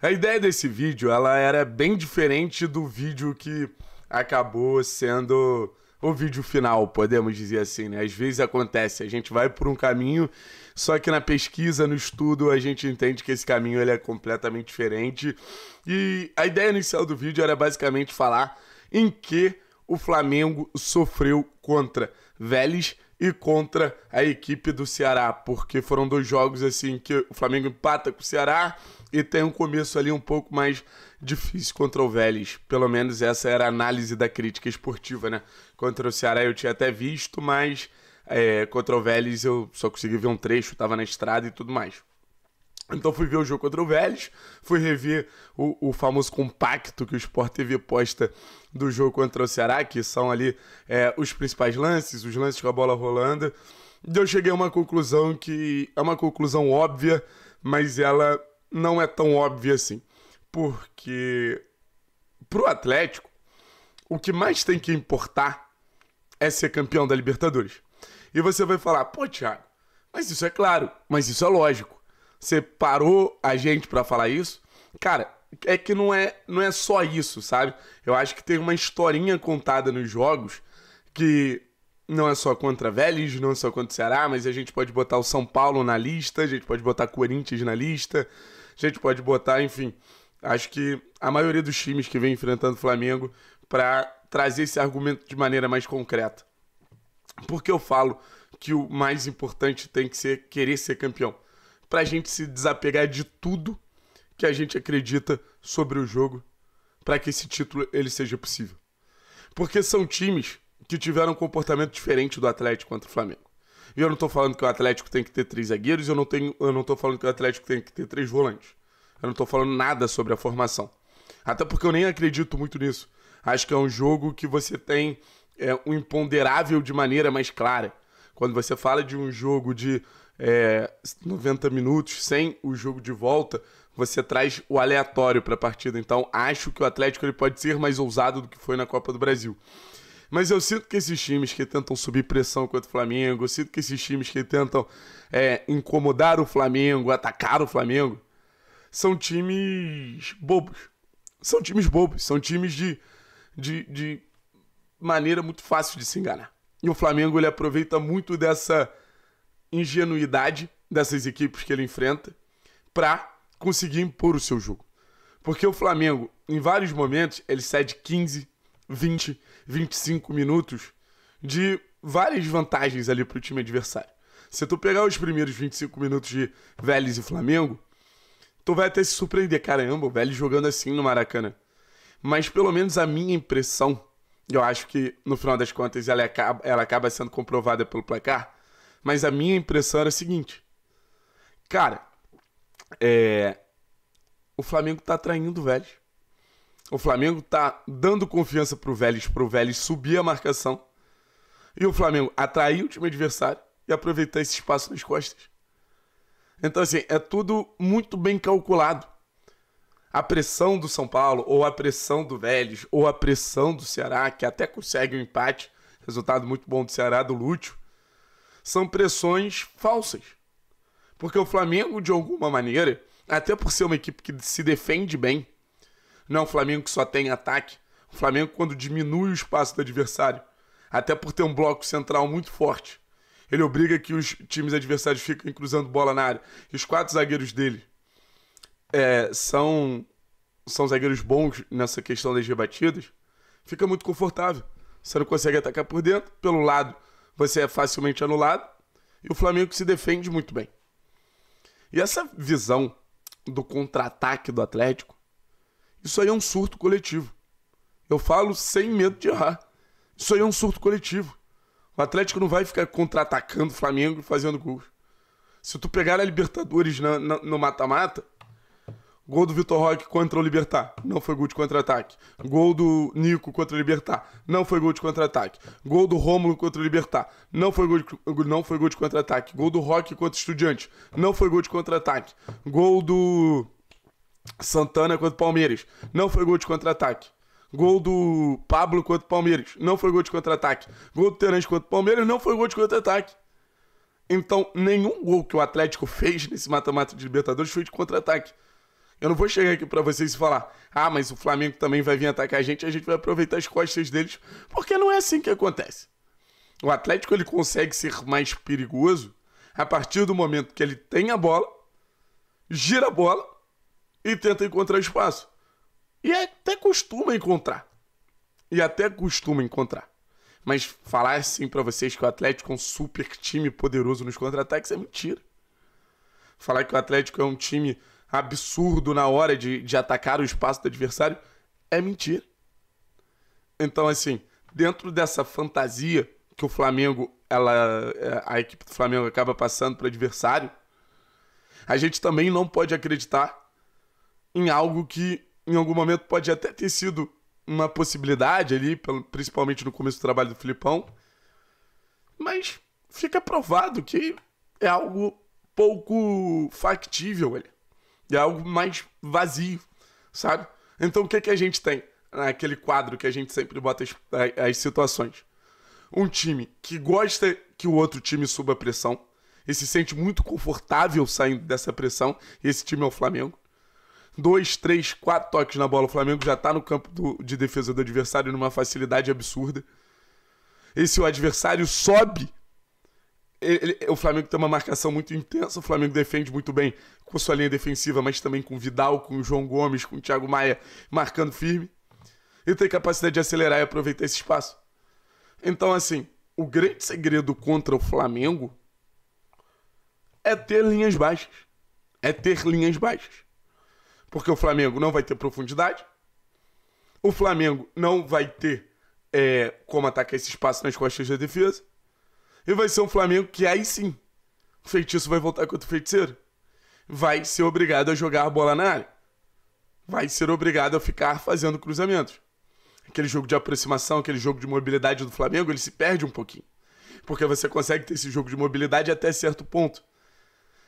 A ideia desse vídeo, ela era bem diferente do vídeo que acabou sendo o vídeo final, podemos dizer assim, né? Às vezes acontece, a gente vai por um caminho, só que na pesquisa, no estudo, a gente entende que esse caminho ele é completamente diferente. E a ideia inicial do vídeo era basicamente falar em que o Flamengo sofreu contra Vélez e contra a equipe do Ceará, porque foram dois jogos assim que o Flamengo empata com o Ceará e tem um começo ali um pouco mais difícil contra o Vélez. Pelo menos essa era a análise da crítica esportiva, né? Contra o Ceará eu tinha até visto, mas é, contra o Vélez eu só consegui ver um trecho, tava na estrada e tudo mais. Então fui ver o jogo contra o Vélez, fui rever o, o famoso compacto que o Sport TV posta do jogo contra o Ceará, que são ali é, os principais lances, os lances com a bola rolando. E eu cheguei a uma conclusão que é uma conclusão óbvia, mas ela não é tão óbvia assim. Porque pro Atlético, o que mais tem que importar é ser campeão da Libertadores. E você vai falar, pô, Thiago, mas isso é claro, mas isso é lógico. Você parou a gente para falar isso? Cara, é que não é, não é só isso, sabe? Eu acho que tem uma historinha contada nos jogos que não é só contra Vélez, não é só contra o Ceará, mas a gente pode botar o São Paulo na lista, a gente pode botar Corinthians na lista, a gente pode botar, enfim. Acho que a maioria dos times que vem enfrentando o Flamengo para trazer esse argumento de maneira mais concreta. Porque eu falo que o mais importante tem que ser querer ser campeão. Para a gente se desapegar de tudo que a gente acredita sobre o jogo para que esse título ele seja possível. Porque são times que tiveram um comportamento diferente do Atlético contra o Flamengo. E eu não tô falando que o Atlético tem que ter três zagueiros, eu não, tenho, eu não tô falando que o Atlético tem que ter três volantes. Eu não tô falando nada sobre a formação. Até porque eu nem acredito muito nisso. Acho que é um jogo que você tem é, um imponderável de maneira mais clara. Quando você fala de um jogo de é, 90 minutos sem o jogo de volta, você traz o aleatório para a partida. Então, acho que o Atlético ele pode ser mais ousado do que foi na Copa do Brasil. Mas eu sinto que esses times que tentam subir pressão contra o Flamengo, eu sinto que esses times que tentam é, incomodar o Flamengo, atacar o Flamengo, são times bobos. São times bobos, são times de, de, de maneira muito fácil de se enganar. E o Flamengo ele aproveita muito dessa ingenuidade dessas equipes que ele enfrenta para conseguir impor o seu jogo. Porque o Flamengo, em vários momentos, ele cede 15, 20, 25 minutos de várias vantagens ali pro time adversário. Se tu pegar os primeiros 25 minutos de Vélez e Flamengo, tu vai até se surpreender, caramba, o Vélez jogando assim no Maracanã. Mas pelo menos a minha impressão, eu acho que no final das contas ela acaba, ela acaba sendo comprovada pelo placar, mas a minha impressão era a seguinte. Cara, é, o Flamengo tá traindo o Vélez. O Flamengo está dando confiança para o Vélez, para o Vélez subir a marcação. E o Flamengo atrair o time adversário e aproveitar esse espaço nas costas. Então, assim, é tudo muito bem calculado. A pressão do São Paulo, ou a pressão do Vélez, ou a pressão do Ceará, que até consegue um empate, resultado muito bom do Ceará, do Lúcio, são pressões falsas. Porque o Flamengo, de alguma maneira, até por ser uma equipe que se defende bem, não é um Flamengo que só tem ataque. O Flamengo, quando diminui o espaço do adversário, até por ter um bloco central muito forte, ele obriga que os times adversários fiquem cruzando bola na área. E os quatro zagueiros dele é, são, são zagueiros bons nessa questão das rebatidas. Fica muito confortável. Você não consegue atacar por dentro. Pelo lado, você é facilmente anulado. E o Flamengo se defende muito bem. E essa visão do contra-ataque do Atlético isso aí é um surto coletivo. Eu falo sem medo de errar. Isso aí é um surto coletivo. O Atlético não vai ficar contra-atacando o Flamengo e fazendo gols. Se tu pegar a Libertadores na, na, no mata-mata, gol do Vitor Roque contra o Libertar, não foi gol de contra-ataque. Gol do Nico contra o Libertar, não foi gol de contra-ataque. Gol do Rômulo contra o Libertar, não foi gol de, não foi gol de contra-ataque. Gol do Roque contra o Estudiante, não foi gol de contra-ataque. Gol do Santana contra o Palmeiras. Não foi gol de contra-ataque. Gol do Pablo contra o Palmeiras. Não foi gol de contra-ataque. Gol do Terence contra o Palmeiras. Não foi gol de contra-ataque. Então, nenhum gol que o Atlético fez nesse mata-mata de Libertadores foi de contra-ataque. Eu não vou chegar aqui para vocês e falar, ah, mas o Flamengo também vai vir atacar a gente, a gente vai aproveitar as costas deles, porque não é assim que acontece. O Atlético ele consegue ser mais perigoso a partir do momento que ele tem a bola, gira a bola e tenta encontrar espaço. E é, até costuma encontrar. E até costuma encontrar. Mas falar assim para vocês que o Atlético é um super time poderoso nos contra-ataques é mentira. Falar que o Atlético é um time absurdo na hora de, de atacar o espaço do adversário é mentira. Então, assim, dentro dessa fantasia que o Flamengo, ela, é, a equipe do Flamengo acaba passando para o adversário, a gente também não pode acreditar em algo que em algum momento pode até ter sido uma possibilidade ali, principalmente no começo do trabalho do Filipão. Mas fica provado que é algo pouco factível ali. É algo mais vazio, sabe? Então o que, é que a gente tem naquele quadro que a gente sempre bota as, as situações? Um time que gosta que o outro time suba a pressão e se sente muito confortável saindo dessa pressão. E esse time é o Flamengo dois, três, quatro toques na bola. O Flamengo já tá no campo do, de defesa do adversário numa facilidade absurda. E se o adversário sobe, ele, ele, o Flamengo tem uma marcação muito intensa. O Flamengo defende muito bem com sua linha defensiva, mas também com Vidal, com o João Gomes, com o Thiago Maia marcando firme. E tem capacidade de acelerar e aproveitar esse espaço. Então, assim, o grande segredo contra o Flamengo é ter linhas baixas. É ter linhas baixas. Porque o Flamengo não vai ter profundidade. O Flamengo não vai ter é, como atacar esse espaço nas costas da defesa. E vai ser um Flamengo que aí sim, o feitiço vai voltar contra o feiticeiro. Vai ser obrigado a jogar a bola na área. Vai ser obrigado a ficar fazendo cruzamentos. Aquele jogo de aproximação, aquele jogo de mobilidade do Flamengo, ele se perde um pouquinho. Porque você consegue ter esse jogo de mobilidade até certo ponto.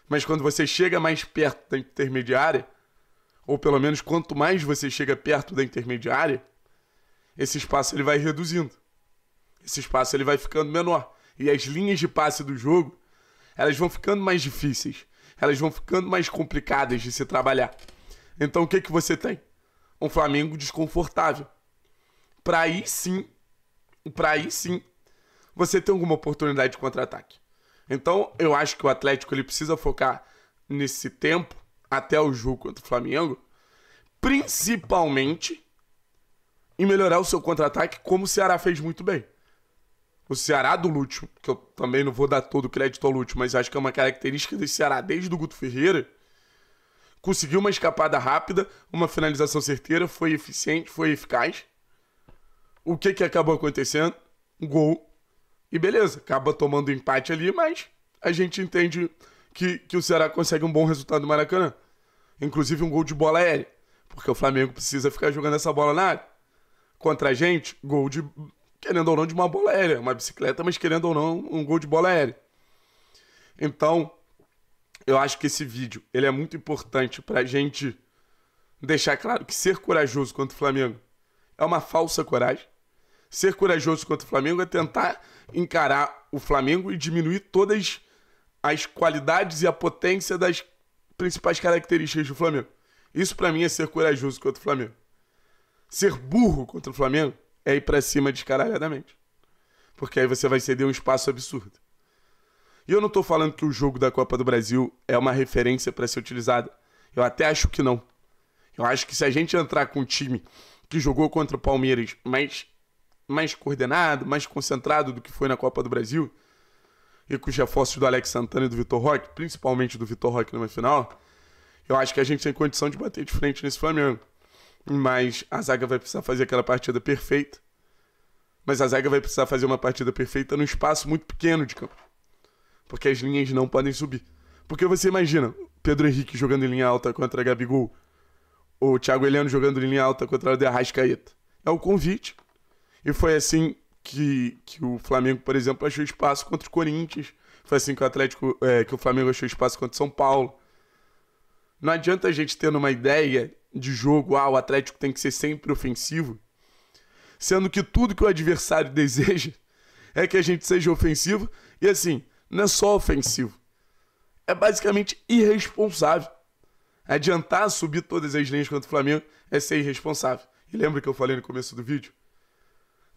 Mas quando você chega mais perto da intermediária, ou pelo menos quanto mais você chega perto da intermediária, esse espaço ele vai reduzindo. Esse espaço ele vai ficando menor e as linhas de passe do jogo, elas vão ficando mais difíceis, elas vão ficando mais complicadas de se trabalhar. Então o que que você tem? Um Flamengo desconfortável. Para aí sim, para aí sim, você tem alguma oportunidade de contra-ataque. Então, eu acho que o Atlético ele precisa focar nesse tempo até o jogo contra o Flamengo, principalmente em melhorar o seu contra-ataque, como o Ceará fez muito bem. O Ceará do Lúcio, que eu também não vou dar todo o crédito ao Lúcio, mas acho que é uma característica do Ceará desde o Guto Ferreira, conseguiu uma escapada rápida, uma finalização certeira, foi eficiente, foi eficaz. O que, que acabou acontecendo? Um gol. E beleza, acaba tomando empate ali, mas a gente entende que, que o Ceará consegue um bom resultado no Maracanã. Inclusive um gol de bola aérea. Porque o Flamengo precisa ficar jogando essa bola na área. Contra a gente, gol de. Querendo ou não, de uma bola aérea. Uma bicicleta, mas querendo ou não, um gol de bola aérea. Então, eu acho que esse vídeo ele é muito importante pra gente deixar claro que ser corajoso contra o Flamengo é uma falsa coragem. Ser corajoso contra o Flamengo é tentar encarar o Flamengo e diminuir todas as qualidades e a potência das principais características do Flamengo. Isso para mim é ser corajoso contra o Flamengo. Ser burro contra o Flamengo é ir para cima descaralhadamente. Porque aí você vai ceder um espaço absurdo. E eu não tô falando que o jogo da Copa do Brasil é uma referência para ser utilizada. Eu até acho que não. Eu acho que se a gente entrar com um time que jogou contra o Palmeiras mais, mais coordenado, mais concentrado do que foi na Copa do Brasil, e com os reforços do Alex Santana e do Vitor Roque, principalmente do Vitor Roque numa final, eu acho que a gente tem condição de bater de frente nesse Flamengo. Mas a zaga vai precisar fazer aquela partida perfeita. Mas a zaga vai precisar fazer uma partida perfeita num espaço muito pequeno de campo. Porque as linhas não podem subir. Porque você imagina, Pedro Henrique jogando em linha alta contra a Gabigol, ou Thiago Heleno jogando em linha alta contra o Arrascaeta. É o convite. E foi assim que, que o Flamengo, por exemplo, achou espaço contra o Corinthians. Foi assim que o Atlético, é, que o Flamengo achou espaço contra o São Paulo. Não adianta a gente tendo uma ideia de jogo, ah, o Atlético tem que ser sempre ofensivo, sendo que tudo que o adversário deseja é que a gente seja ofensivo e assim, não é só ofensivo. É basicamente irresponsável. Adiantar subir todas as linhas contra o Flamengo é ser irresponsável. E lembra que eu falei no começo do vídeo?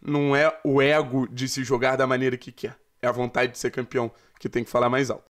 não é o ego de se jogar da maneira que quer. É a vontade de ser campeão que tem que falar mais alto.